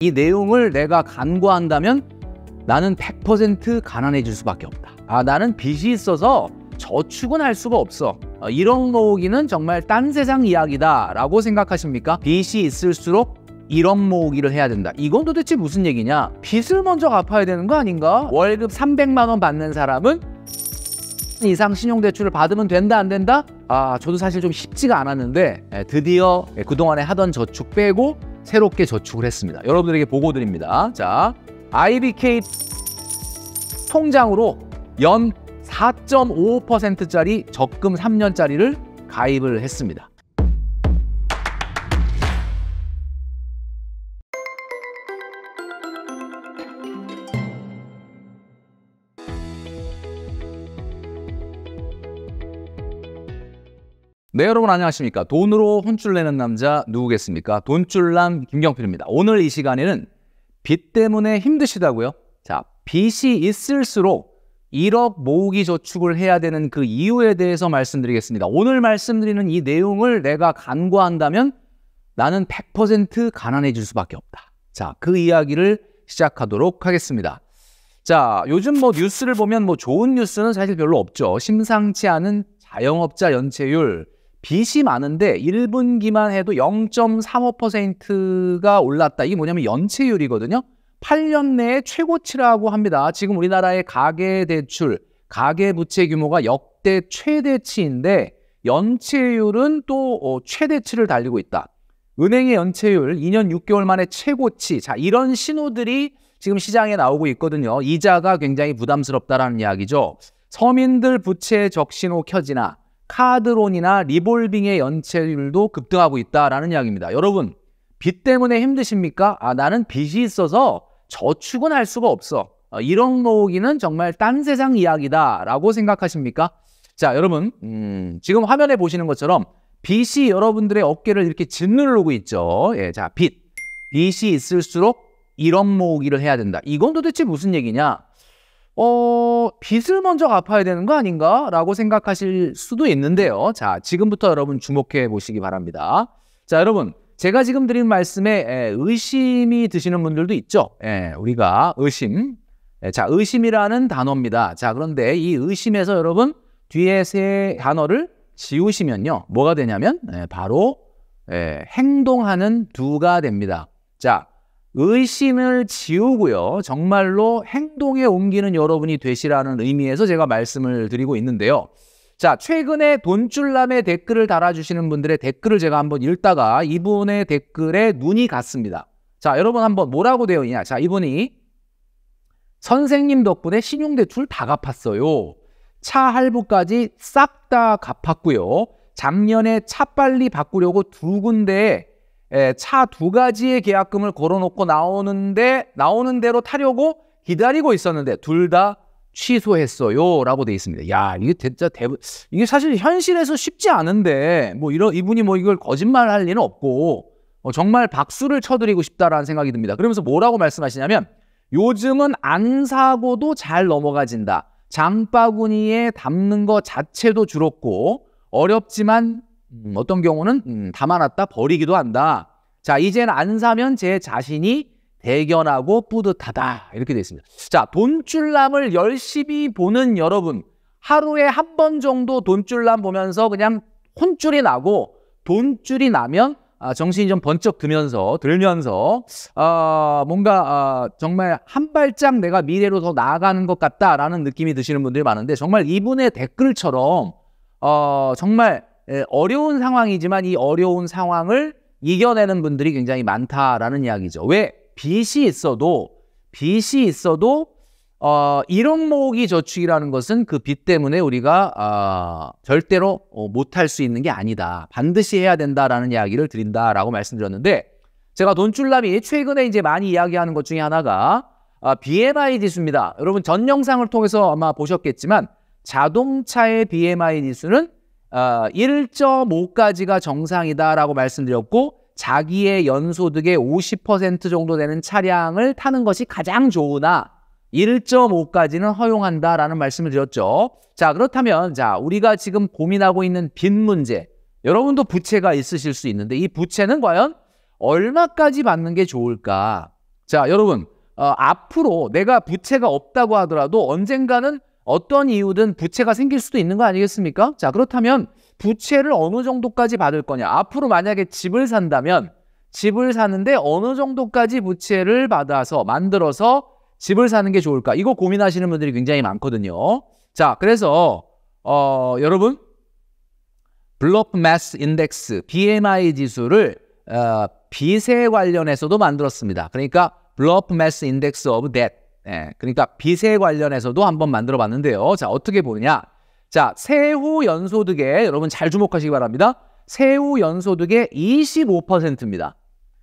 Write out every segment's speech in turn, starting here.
이 내용을 내가 간과한다면 나는 100% 가난해질 수밖에 없다. 아, 나는 빚이 있어서 저축은 할 수가 없어. 아, 이런 모으기는 정말 딴 세상 이야기다 라고 생각하십니까? 빚이 있을수록 이런 모으기를 해야 된다. 이건 도대체 무슨 얘기냐? 빚을 먼저 갚아야 되는 거 아닌가? 월급 300만 원 받는 사람은 이상 신용대출을 받으면 된다 안 된다? 아 저도 사실 좀 쉽지가 않았는데 예, 드디어 예, 그동안에 하던 저축 빼고 새롭게 저축을 했습니다. 여러분들에게 보고 드립니다. 자, IBK 통장으로 연 4.55%짜리 적금 3년짜리를 가입을 했습니다. 네 여러분 안녕하십니까 돈으로 혼쭐 내는 남자 누구겠습니까 돈줄남 김경필입니다 오늘 이 시간에는 빚 때문에 힘드시다고요 자 빚이 있을수록 1억 모으기 저축을 해야 되는 그 이유에 대해서 말씀드리겠습니다 오늘 말씀드리는 이 내용을 내가 간과한다면 나는 100% 가난해질 수밖에 없다 자그 이야기를 시작하도록 하겠습니다 자 요즘 뭐 뉴스를 보면 뭐 좋은 뉴스는 사실 별로 없죠 심상치 않은 자영업자 연체율 빚이 많은데 1분기만 해도 0.35%가 올랐다. 이게 뭐냐면 연체율이거든요. 8년 내에 최고치라고 합니다. 지금 우리나라의 가계 대출, 가계 부채 규모가 역대 최대치인데 연체율은 또 어, 최대치를 달리고 있다. 은행의 연체율 2년 6개월 만에 최고치. 자, 이런 신호들이 지금 시장에 나오고 있거든요. 이자가 굉장히 부담스럽다라는 이야기죠. 서민들 부채 적신호 켜지나 카드론이나 리볼빙의 연체율도 급등하고 있다라는 이야기입니다. 여러분, 빚 때문에 힘드십니까? 아, 나는 빚이 있어서 저축은 할 수가 없어. 어, 아, 1억 모으기는 정말 딴 세상 이야기다라고 생각하십니까? 자, 여러분, 음, 지금 화면에 보시는 것처럼 빚이 여러분들의 어깨를 이렇게 짓누르고 있죠. 예, 자, 빚. 빚이 있을수록 1억 모으기를 해야 된다. 이건 도대체 무슨 얘기냐? 어, 빚을 먼저 갚아야 되는 거 아닌가? 라고 생각하실 수도 있는데요. 자, 지금부터 여러분 주목해 보시기 바랍니다. 자, 여러분. 제가 지금 드린 말씀에 의심이 드시는 분들도 있죠. 에, 예, 우리가 의심. 예, 자, 의심이라는 단어입니다. 자, 그런데 이 의심에서 여러분 뒤에 세 단어를 지우시면요. 뭐가 되냐면, 예, 바로 행동하는 두가 됩니다. 자, 의심을 지우고요. 정말로 행동에 옮기는 여러분이 되시라는 의미에서 제가 말씀을 드리고 있는데요. 자, 최근에 돈줄남의 댓글을 달아주시는 분들의 댓글을 제가 한번 읽다가 이분의 댓글에 눈이 갔습니다. 자, 여러분 한번 뭐라고 되어 있냐. 자, 이분이 선생님 덕분에 신용대출 다 갚았어요. 차 할부까지 싹 다 갚았고요. 작년에 차 빨리 바꾸려고 두 군데에 예, 차 두 가지의 계약금을 걸어놓고 나오는데 나오는 대로 타려고 기다리고 있었는데 둘 다 취소했어요라고 돼 있습니다. 야 이게 진짜 대 이게 사실 현실에서 쉽지 않은데 뭐 이런 이분이 뭐 이걸 거짓말할 리는 없고 어, 정말 박수를 쳐드리고 싶다라는 생각이 듭니다. 그러면서 뭐라고 말씀하시냐면 요즘은 안 사고도 잘 넘어가진다. 장바구니에 담는 것 자체도 줄었고 어렵지만 음, 어떤 경우는 음, 담아놨다 버리기도 한다. 자, 이젠 안 사면 제 자신이 대견하고 뿌듯하다. 이렇게 되어 있습니다. 자, 돈줄남을 열심히 보는 여러분. 하루에 한 번 정도 돈줄남 보면서 그냥 혼줄이 나고 돈줄이 나면 아, 정신이 좀 번쩍 드면서 들면서 어, 뭔가 어, 정말 한 발짝 내가 미래로 더 나아가는 것 같다라는 느낌이 드시는 분들이 많은데 정말 이분의 댓글처럼 어, 정말 어려운 상황이지만 이 어려운 상황을 이겨내는 분들이 굉장히 많다라는 이야기죠. 왜 빚이 있어도 빚이 있어도 어, 1억 모으기 저축이라는 것은 그 빚 때문에 우리가 어, 절대로 어, 못할 수 있는 게 아니다. 반드시 해야 된다라는 이야기를 드린다라고 말씀드렸는데 제가 돈줄남이 최근에 이제 많이 이야기하는 것 중에 하나가 어, 아, BMI 지수입니다. 여러분 전 영상을 통해서 아마 보셨겠지만 자동차의 BMI 지수는 어, 1.5까지가 정상이다라고 말씀드렸고 자기의 연소득의 50% 정도 되는 차량을 타는 것이 가장 좋으나 1.5까지는 허용한다라는 말씀을 드렸죠. 자, 그렇다면 자, 우리가 지금 고민하고 있는 빚 문제. 여러분도 부채가 있으실 수 있는데 이 부채는 과연 얼마까지 받는 게 좋을까? 자, 여러분, 어, 앞으로 내가 부채가 없다고 하더라도 언젠가는 어떤 이유든 부채가 생길 수도 있는 거 아니겠습니까? 자, 그렇다면 부채를 어느 정도까지 받을 거냐? 앞으로 만약에 집을 산다면 집을 사는데 어느 정도까지 부채를 받아서 만들어서 집을 사는 게 좋을까? 이거 고민하시는 분들이 굉장히 많거든요. 자, 그래서 어, 여러분 블러프 매스 인덱스 BMI 지수를 어, 빚에 관련해서도 만들었습니다. 그러니까 블러프 매스 인덱스 오브 데 네, 그러니까 빚에 관련해서도 한번 만들어 봤는데요. 자, 어떻게 보느냐? 자, 세후 연소득에 여러분 잘 주목하시기 바랍니다. 세후 연소득의 25%입니다.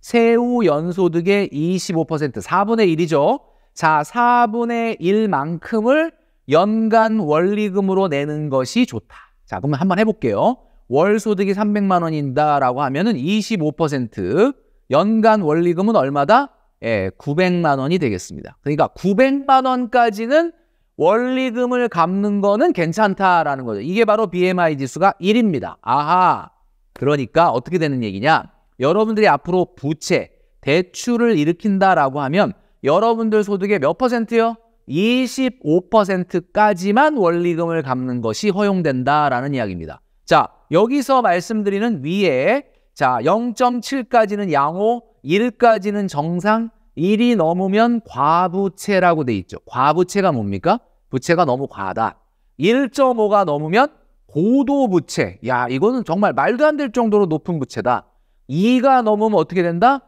세후 연소득의 25%, 4분의 1이죠. 자, 4분의 1만큼을 연간 원리금으로 내는 것이 좋다. 자, 그러면 한번 해볼게요. 월 소득이 300만 원인다라고 하면은 25% 연간 원리금은 얼마다? 예, 900만 원이 되겠습니다. 그러니까 900만 원까지는 원리금을 갚는 거는 괜찮다라는 거죠. 이게 바로 BMI 지수가 1입니다. 아하. 그러니까 어떻게 되는 얘기냐? 여러분들이 앞으로 부채, 대출을 일으킨다라고 하면 여러분들 소득의 몇 퍼센트요? 25%까지만 원리금을 갚는 것이 허용된다라는 이야기입니다. 자, 여기서 말씀드리는 위에 자, 0.7까지는 양호, 1까지는 정상, 1이 넘으면 과부채라고 돼 있죠. 과부채가 뭡니까? 부채가 너무 과하다. 1.5가 넘으면 고도부채. 야, 이거는 정말 말도 안 될 정도로 높은 부채다. 2가 넘으면 어떻게 된다?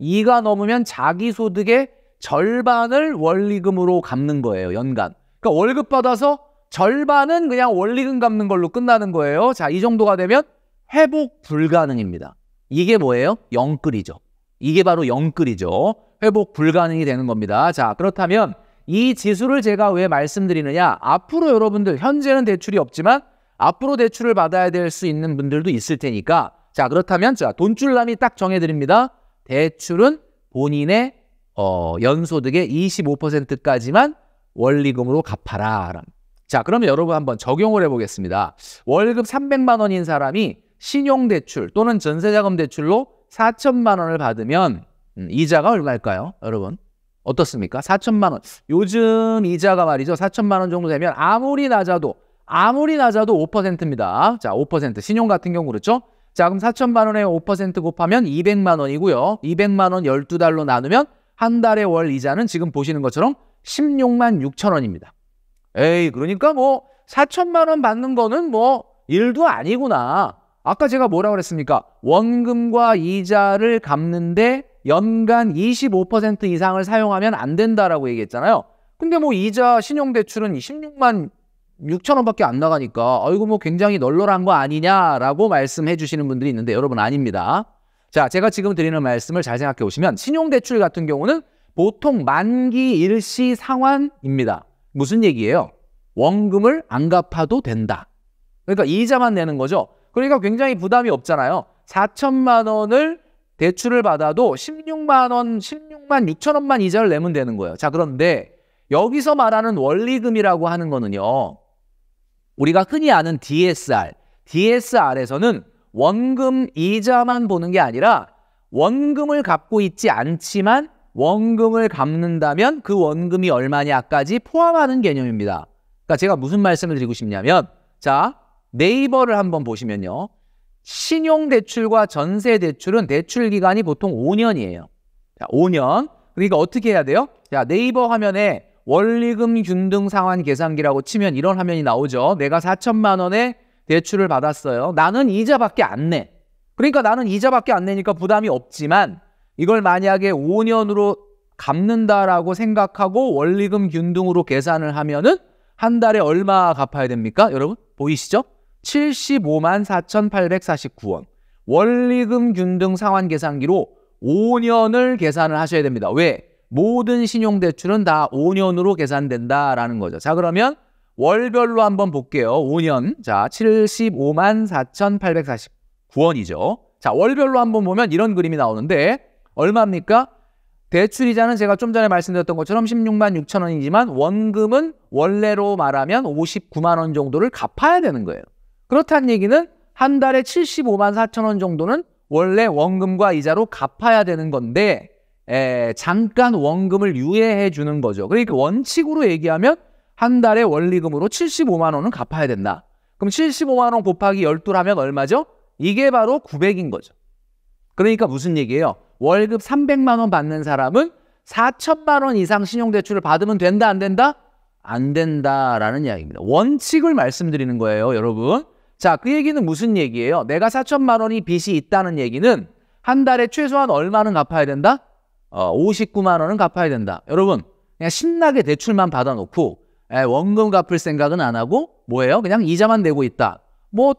2가 넘으면 자기소득의 절반을 원리금으로 갚는 거예요, 연간. 그러니까 월급 받아서 절반은 그냥 원리금 갚는 걸로 끝나는 거예요. 자, 이 정도가 되면 회복 불가능입니다. 이게 뭐예요? 영끌이죠. 이게 바로 영끌이죠. 회복 불가능이 되는 겁니다. 자, 그렇다면 이 지수를 제가 왜 말씀드리느냐? 앞으로 여러분들 현재는 대출이 없지만 앞으로 대출을 받아야 될 수 있는 분들도 있을 테니까 자, 그렇다면 자, 돈줄남이 딱 정해 드립니다. 대출은 본인의 어, 연소득의 25%까지만 원리금으로 갚아라. 자, 그러면 여러분 한번 적용을 해보겠습니다. 월급 300만 원인 사람이 신용대출 또는 전세자금 대출로 4천만 원을 받으면 음, 이자가 얼마일까요? 여러분 어떻습니까? 4천만 원. 요즘 이자가 말이죠. 4천만 원 정도 되면 아무리 낮아도 아무리 낮아도 5%입니다. 자, 5% 신용 같은 경우 그렇죠? 자, 그럼 4천만 원에 5% 곱하면 200만 원이고요. 200만 원 12달로 나누면 한 달의 월 이자는 지금 보시는 것처럼 16만 6천 원입니다. 에이, 그러니까 뭐 4천만 원 받는 거는 뭐 일도 아니구나. 아까 제가 뭐라 고 그랬습니까? 원금과 이자를 갚는데 연간 25% 이상을 사용하면 안 된다라고 얘기했잖아요. 근데 뭐 이자 신용대출은 16만 6천 원밖에 안 나가니까 아이고 뭐 굉장히 널널한 거 아니냐라고 말씀해 주시는 분들이 있는데 여러분 아닙니다. 자 제가 지금 드리는 말씀을 잘 생각해 보시면 신용대출 같은 경우는 보통 만기 일시 상환입니다. 무슨 얘기예요? 원금을 안 갚아도 된다. 그러니까 이자만 내는 거죠. 그러니까 굉장히 부담이 없잖아요. 4천만 원을 대출을 받아도 16만 원, 16만 6천 원만 이자를 내면 되는 거예요. 자, 그런데 여기서 말하는 원리금이라고 하는 거는요. 우리가 흔히 아는 DSR, DSR에서는 원금 이자만 보는 게 아니라 원금을 갚고 있지 않지만 원금을 갚는다면 그 원금이 얼마냐까지 포함하는 개념입니다. 그러니까 제가 무슨 말씀을 드리고 싶냐면 자, 네이버를 한번 보시면요. 신용대출과 전세대출은 대출 기간이 보통 5년이에요. 자, 5년. 그러니까 어떻게 해야 돼요? 자, 네이버 화면에 원리금 균등 상환 계산기라고 치면 이런 화면이 나오죠. 내가 4천만 원의 대출을 받았어요. 나는 이자밖에 안 내. 그러니까 나는 이자밖에 안 내니까 부담이 없지만 이걸 만약에 5년으로 갚는다라고 생각하고 원리금 균등으로 계산을 하면은 한 달에 얼마 갚아야 됩니까? 여러분 보이시죠? 75만 4,849원. 원리금 균등 상환 계산기로 5년을 계산을 하셔야 됩니다. 왜? 모든 신용대출은 다 5년으로 계산된다라는 거죠. 자, 그러면 월별로 한번 볼게요. 5년. 자, 75만 4,849원이죠. 자, 월별로 한번 보면 이런 그림이 나오는데 얼마입니까? 대출 이자는 제가 좀 전에 말씀드렸던 것처럼 16만 6천 원이지만 원금은 원래로 말하면 59만 원 정도를 갚아야 되는 거예요. 그렇다는 얘기는 한 달에 75만 4천 원 정도는 원래 원금과 이자로 갚아야 되는 건데 에, 잠깐 원금을 유예해 주는 거죠. 그러니까 원칙으로 얘기하면 한 달에 원리금으로 75만 원은 갚아야 된다. 그럼 75만 원 곱하기 1 2라면 얼마죠? 이게 바로 900인 거죠. 그러니까 무슨 얘기예요? 월급 300만 원 받는 사람은 4천만 원 이상 신용대출을 받으면 된다 안 된다? 안 된다라는 이야기입니다. 원칙을 말씀드리는 거예요, 여러분. 자, 그 얘기는 무슨 얘기예요? 내가 4천만 원이 빚이 있다는 얘기는 한 달에 최소한 얼마는 갚아야 된다? 어, 59만 원은 갚아야 된다. 여러분, 그냥 신나게 대출만 받아놓고 에, 예, 원금 갚을 생각은 안 하고 뭐예요? 그냥 이자만 내고 있다. 뭐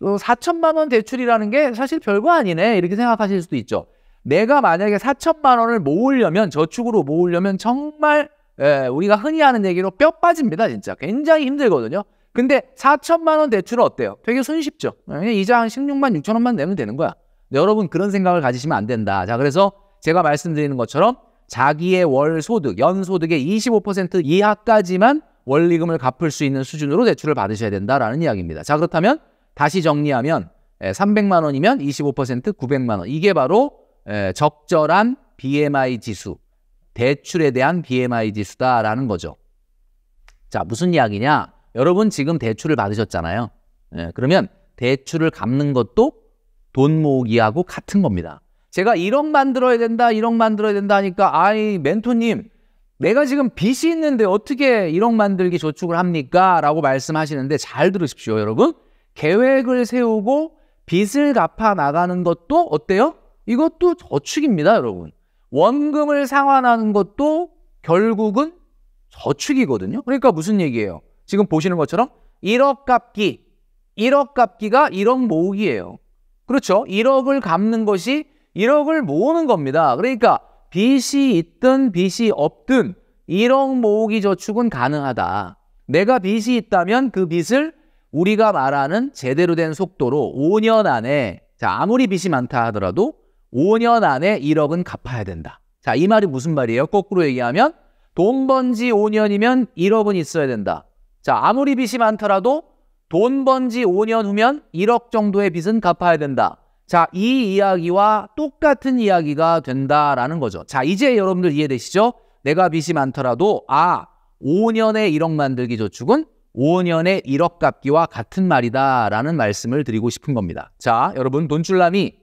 4천만 어, 원 대출이라는 게 사실 별거 아니네 이렇게 생각하실 수도 있죠. 내가 만약에 4천만 원을 모으려면 저축으로 모으려면 정말 에, 예, 우리가 흔히 하는 얘기로 뼈 빠집니다 진짜 굉장히 힘들거든요. 근데 4천만 원 대출은 어때요? 되게 손쉽죠. 그냥 이자 한 16만 6천 원만 내면 되는 거야. 여러분 그런 생각을 가지시면 안 된다. 자, 그래서 제가 말씀드리는 것처럼 자기의 월 소득, 연 소득의 25% 이하까지만 원리금을 갚을 수 있는 수준으로 대출을 받으셔야 된다라는 이야기입니다. 자, 그렇다면 다시 정리하면 300만 예, 원이면 25% 900만 원. 이게 바로 예, 적절한 BMI 지수, 대출에 대한 BMI 지수다라는 거죠. 자, 무슨 이야기냐? 여러분 지금 대출을 받으셨잖아요. 예, 그러면 대출을 갚는 것도 돈 모으기하고 같은 겁니다. 제가 1억 만들어야 된다, 1억 만들어야 된다 하니까 아이 멘토님 내가 지금 빚이 있는데 어떻게 1억 만들기 저축을 합니까? 라고 말씀하시는데 잘 들으십시오 여러분. 계획을 세우고 빚을 갚아 나가는 것도 어때요? 이것도 저축입니다 여러분. 원금을 상환하는 것도 결국은 저축이거든요. 그러니까 무슨 얘기예요? 지금 보시는 것처럼 1억 갚기, 1억 갚기가 1억 모으기예요. 그렇죠? 1억을 갚는 것이 1억을 모으는 겁니다. 그러니까 빚이 있든 빚이 없든 1억 모으기 저축은 가능하다. 내가 빚이 있다면 그 빚을 우리가 말하는 제대로 된 속도로 5년 안에 자 아무리 빚이 많다 하더라도 5년 안에 1억은 갚아야 된다. 자이 말이 무슨 말이에요? 거꾸로 얘기하면 돈번지 5년이면 1억은 있어야 된다. 자, 아무리 빚이 많더라도 돈 번지 5년 후면 1억 정도의 빚은 갚아야 된다. 자, 이 이야기와 똑같은 이야기가 된다라는 거죠. 자, 이제 여러분들 이해되시죠? 내가 빚이 많더라도 아, 5년에 1억 만들기 저축은 5년에 1억 갚기와 같은 말이다라는 말씀을 드리고 싶은 겁니다. 자, 여러분 돈줄남이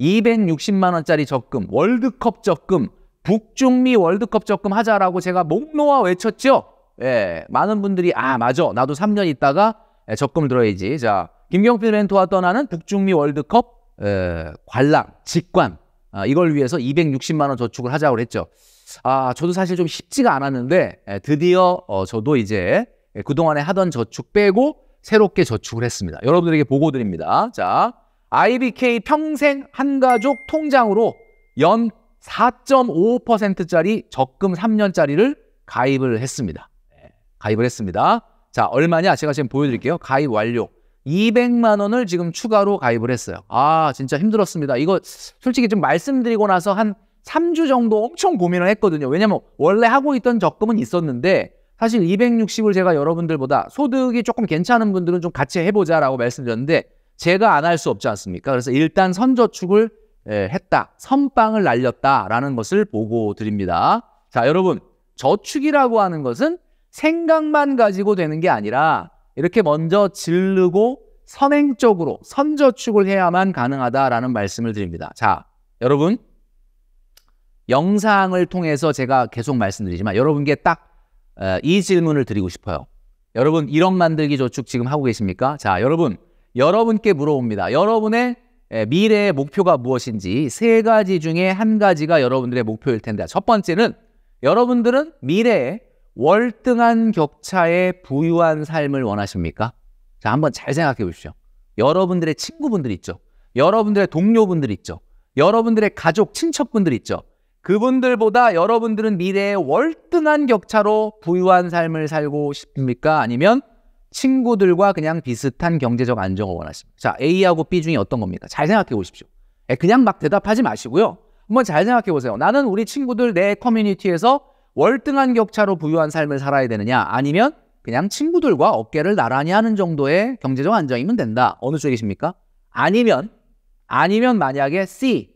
260만 원짜리 적금, 월드컵 적금, 북중미 월드컵 적금 하자라고 제가 목 놓아 외쳤죠? 예, 많은 분들이 아 맞아 나도 3년 있다가 예, 적금 들어야지. 자 김경필 멘토와 떠나는 북중미 월드컵 예, 관람 직관 아, 이걸 위해서 260만 원 저축을 하자고 했죠. 아 저도 사실 좀 쉽지가 않았는데 예, 드디어 어, 저도 이제 예, 그동안에 하던 저축 빼고 새롭게 저축을 했습니다. 여러분들에게 보고 드립니다. 자 IBK 평생 한가족 통장으로 연 4.5%짜리 적금 3년짜리를 가입을 했습니다. 가입을 했습니다. 자, 얼마냐? 제가 지금 보여드릴게요. 가입 완료. 200만 원을 지금 추가로 가입을 했어요. 아, 진짜 힘들었습니다. 이거 솔직히 좀 말씀드리고 나서 한 3주 정도 엄청 고민을 했거든요. 왜냐면 원래 하고 있던 적금은 있었는데 사실 260을 제가 여러분들보다 소득이 조금 괜찮은 분들은 좀 같이 해보자라고 말씀드렸는데 제가 안 할 수 없지 않습니까? 그래서 일단 선저축을 예, 했다. 선빵을 날렸다라는 것을 보고 드립니다. 자, 여러분. 저축이라고 하는 것은 생각만 가지고 되는 게 아니라 이렇게 먼저 질르고 선행적으로 선저축을 해야만 가능하다라는 말씀을 드립니다. 자, 여러분 영상을 통해서 제가 계속 말씀드리지만 여러분께 딱 이 질문을 드리고 싶어요. 여러분 1억 만들기 저축 지금 하고 계십니까? 자, 여러분 여러분께 물어봅니다. 여러분의 미래의 목표가 무엇인지 세 가지 중에 한 가지가 여러분들의 목표일 텐데 첫 번째는 여러분들은 미래에 월등한 격차에 부유한 삶을 원하십니까? 자, 한번 잘 생각해 보십시오. 여러분들의 친구분들 있죠. 여러분들의 동료분들 있죠. 여러분들의 가족, 친척분들 있죠. 그분들보다 여러분들은 미래에 월등한 격차로 부유한 삶을 살고 싶습니까? 아니면 친구들과 그냥 비슷한 경제적 안정을 원하십니까? 자, A하고 B 중에 어떤 겁니까? 잘 생각해 보십시오. 예, 그냥 막 대답하지 마시고요. 한번 잘 생각해 보세요. 나는 우리 친구들 내 커뮤니티에서 월등한 격차로 부유한 삶을 살아야 되느냐 아니면 그냥 친구들과 어깨를 나란히 하는 정도의 경제적 안정이면 된다. 어느 쪽이십니까? 아니면 아니면 만약에 C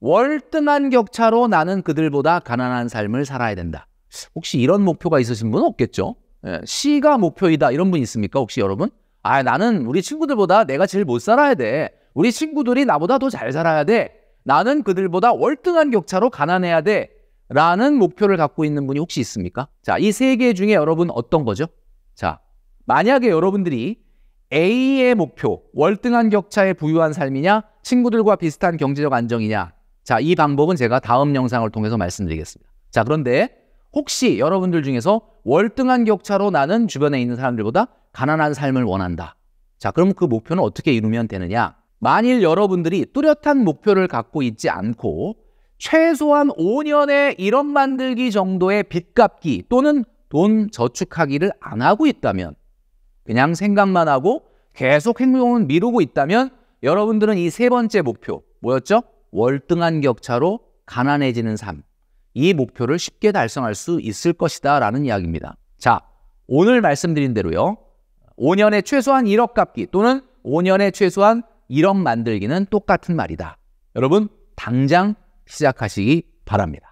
월등한 격차로 나는 그들보다 가난한 삶을 살아야 된다. 혹시 이런 목표가 있으신 분은 없겠죠? 예, C가 목표이다 이런 분 있습니까? 혹시 여러분? 아 나는 우리 친구들보다 내가 제일 못 살아야 돼. 우리 친구들이 나보다 더 잘 살아야 돼. 나는 그들보다 월등한 격차로 가난해야 돼. 라는 목표를 갖고 있는 분이 혹시 있습니까? 자, 이 세 개 중에 여러분 어떤 거죠? 자, 만약에 여러분들이 A의 목표, 월등한 격차에 부유한 삶이냐, 친구들과 비슷한 경제적 안정이냐. 자, 이 방법은 제가 다음 영상을 통해서 말씀드리겠습니다. 자, 그런데 혹시 여러분들 중에서 월등한 격차로 나는 주변에 있는 사람들보다 가난한 삶을 원한다. 자, 그럼 그 목표는 어떻게 이루면 되느냐? 만일 여러분들이 뚜렷한 목표를 갖고 있지 않고 최소한 5년에 1억 만들기 정도의 빚 갚기 또는 돈 저축하기를 안 하고 있다면 그냥 생각만 하고 계속 행동은 미루고 있다면 여러분들은 이 세 번째 목표 뭐였죠? 월등한 격차로 가난해지는 삶. 이 목표를 쉽게 달성할 수 있을 것이다 라는 이야기입니다. 자, 오늘 말씀드린 대로요. 5년에 최소한 1억 갚기 또는 5년에 최소한 1억 만들기는 똑같은 말이다. 여러분, 당장 시작하시기 바랍니다.